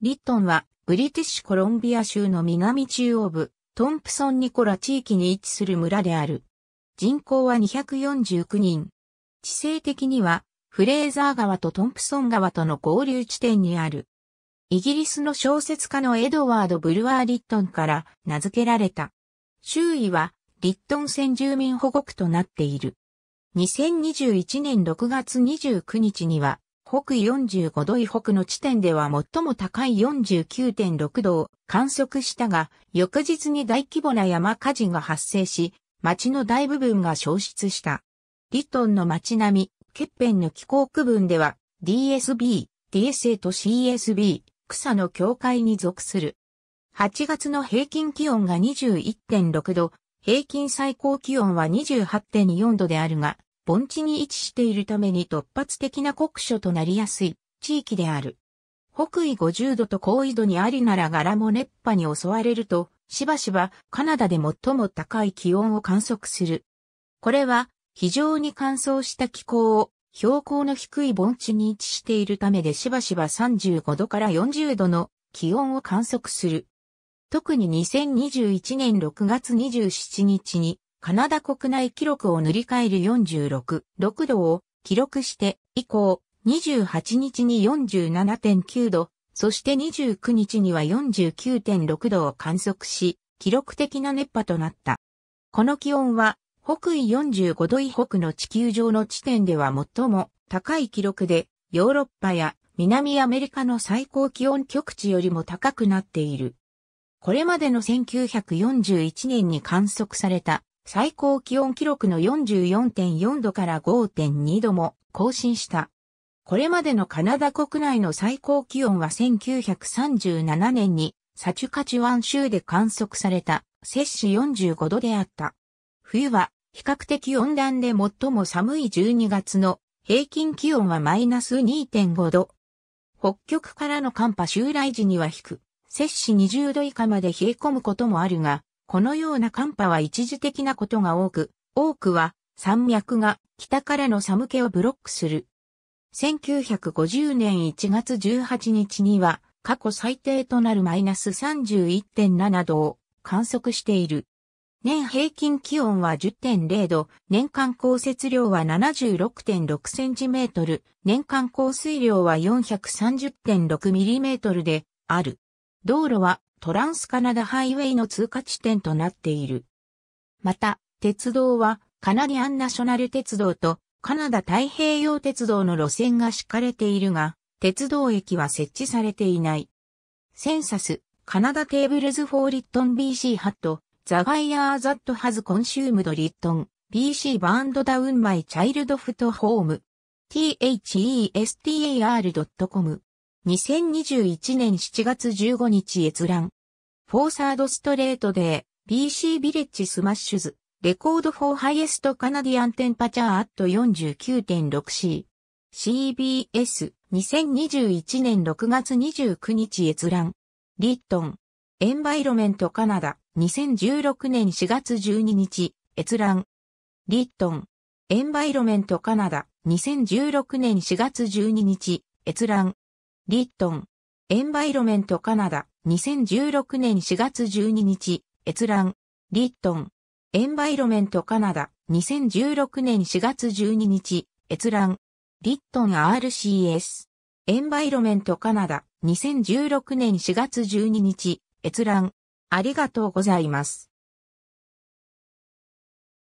リットンは、ブリティッシュコロンビア州の南中央部、トンプソン・ニコラ地域に位置する村である。人口は249人。地勢的には、フレーザー川とトンプソン川との合流地点にある。イギリスの小説家のエドワード・ブルワー・リットンから名付けられた。周囲は、リットン先住民保護区となっている。2021年6月29日には、北緯45度以北の地点では最も高い49.6度を観測したが、翌日に大規模な山火事が発生し、町の大部分が消失した。リトンの町並み、欠片の気候区分では、DSB、DSA と CSB、草の境界に属する。8月の平均気温が21.6度、平均最高気温は28.4度であるが、盆地に位置しているために突発的な酷暑となりやすい地域である。北緯50度と高緯度にありなら柄も熱波に襲われると、しばしばカナダで最も高い気温を観測する。これは非常に乾燥した気候を標高の低い盆地に位置しているためでしばしば35度から40度の気温を観測する。特に2021年6月27日にカナダ国内記録を塗り替える46、6度を記録して以降、28日に47.9度、そして29日には49.6度を観測し、記録的な熱波となった。この気温は、北緯45度以北の地球上の地点では最も高い記録で、ヨーロッパや南アメリカの最高気温極地よりも高くなっている。これまでの1941年に観測された最高気温記録の44.4度から5.2度も更新した。これまでのカナダ国内の最高気温は1937年にサチュカチュワン州で観測された摂氏45度であった。冬は比較的温暖で最も寒い12月の平均気温はマイナス2.5度。北極からの寒波襲来時には低く、摂氏20度以下まで冷え込むこともあるが、このような寒波は一時的なことが多く、多くは山脈が北からの寒気をブロックする。1950年1月18日には過去最低となるマイナス31.7度を観測している。年平均気温は10.0度、年間降雪量は76.6センチメートル、年間降水量は430.6ミリメートルである。道路はトランスカナダハイウェイの通過地点となっている。また、鉄道はカナディアンナショナル鉄道とカナダ太平洋鉄道の路線が敷かれているが、鉄道駅は設置されていない。センサス、カナダテーブルズ・フォー・リットン BC ハット、ザ・ガイアー・ザット・ハズ・コンシュームド・リットン、BC バーンド・ダウン・マイ・チャイルド・フット・ホーム、thestar.com 2021年7月15日閲覧。フォーサードストレートで BC ビレッジスマッシュズ、レコードフォーハイエストカナディアンテンパチャーアット 49.6C。CBS、2021年6月29日閲覧。リットン、エンバイロメントカナダ、2016年4月12日、閲覧。リットン、エンバイロメントカナダ、2016年4月12日、閲覧。リットン。エンバイロメントカナダ。2016年4月12日。閲覧。リットン。エンバイロメントカナダ。2016年4月12日。閲覧。リットン RCS。エンバイロメントカナダ。2016年4月12日。閲覧。ありがとうございます。